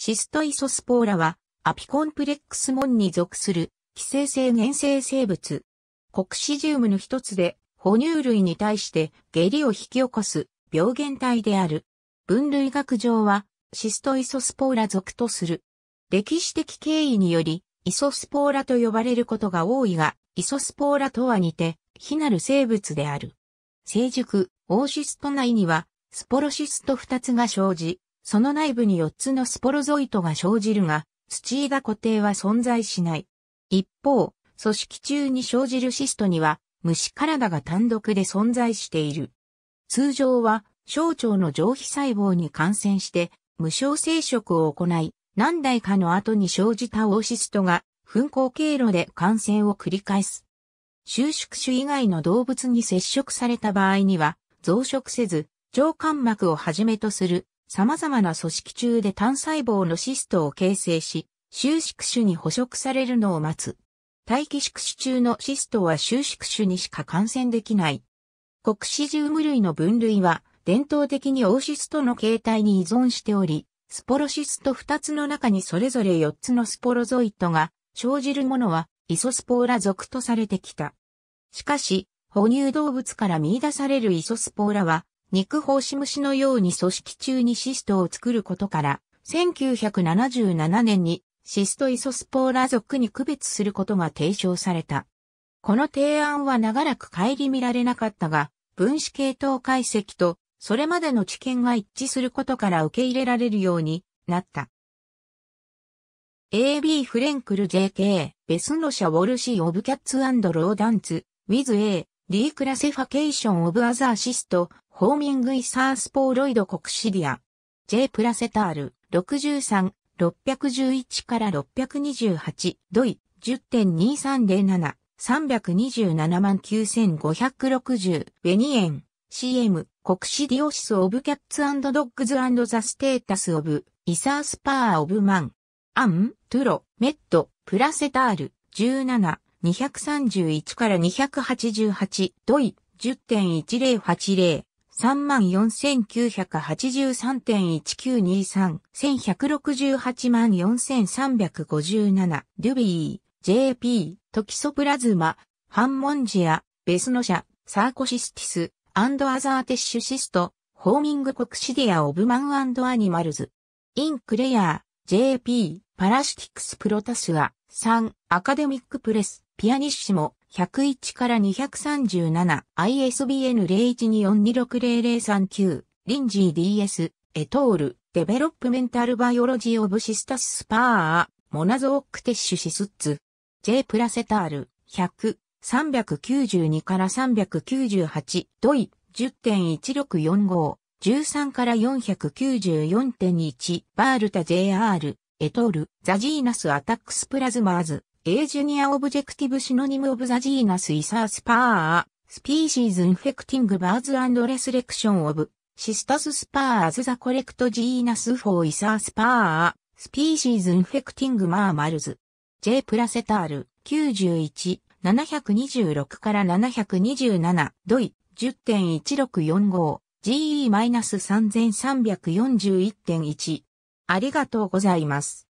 シストイソスポーラは、アピコンプレックス門に属する、寄生性原生生物。コクシジウムの一つで、哺乳類に対して下痢を引き起こす病原体である。分類学上は、シストイソスポーラ属とする。歴史的経緯により、イソスポーラと呼ばれることが多いが、イソスポーラとは似て、非なる生物である。成熟、オーシスト内には、スポロシスト二つが生じ、その内部に4つのスポロゾイトが生じるが、土が固定は存在しない。一方、組織中に生じるシストには、虫体が単独で存在している。通常は、小腸の上皮細胞に感染して、無償生殖を行い、何代かの後に生じたオーシストが、噴光経路で感染を繰り返す。収縮種以外の動物に接触された場合には、増殖せず、腸間膜をはじめとする様々な組織中で単細胞のシストを形成し、収縮種に捕食されるのを待つ。大気宿主中のシストは収縮種にしか感染できない。国史ジウム類の分類は、伝統的にオーシストの形態に依存しており、スポロシスト2つの中にそれぞれ4つのスポロゾイトが生じるものはイソスポーラ属とされてきた。しかし、哺乳動物から見出されるイソスポーラは肉胞子虫のように組織中にシストを作ることから、1977年にシストイソスポーラ属に区別することが提唱された。この提案は長らく顧みられなかったが、分子系統解析とそれまでの知見が一致することから受け入れられるようになった。AB フレンクル JK、ベスノシャウォルシーオブキャッツローダンツ、ウィズ A、リークラセファケーションオブアザーシスト、ホーミングイサースポーロイドコクシディア。J プラセタール、63、611から628、ドイ、10.2307、327万9560、ベニエン、CM、国シディオシスオブキャッツドッグズザステータスオブ、イサースパーオブマン、アン、トゥロ、メット、プラセタール、17、231から288、ドイ、10.1080。34,983.1923、1168,4357、デュビー、JP、トキソプラズマ、ハンモンジア、ベスノシャ、サーコシスティス、アンドアザーテッシュシスト、ホーミングコクシディア・オブマンアニマルズ。インクレア、JP、パラシティクスプロタスア、3、アカデミックプレス、ピアニッシモ、101から237、ISBN 0124260039、リンジー DS、エトール、デベロップメンタルバイオロジーオブシスタススパー、モナゾークテッシュシスッツ、J プラセタール、100、392から398、ドイ、10.1645、13から494.1、バールタ JR、エトール、ザジーナスアタックスプラズマーズ、エージュニアオブジェクティブシノニムオブザジーナスイサースパースピーシーズインフェクティングバーズアンドレスレクションオブシスタススパーズザコレクトジーナスフォーイサースパースピーシーズインフェクティングマーマルズ J プラセタール九十一、七百二十六から七百二十七、ドイ1 0 1 6 4 5 g e 四十一点一。ありがとうございます。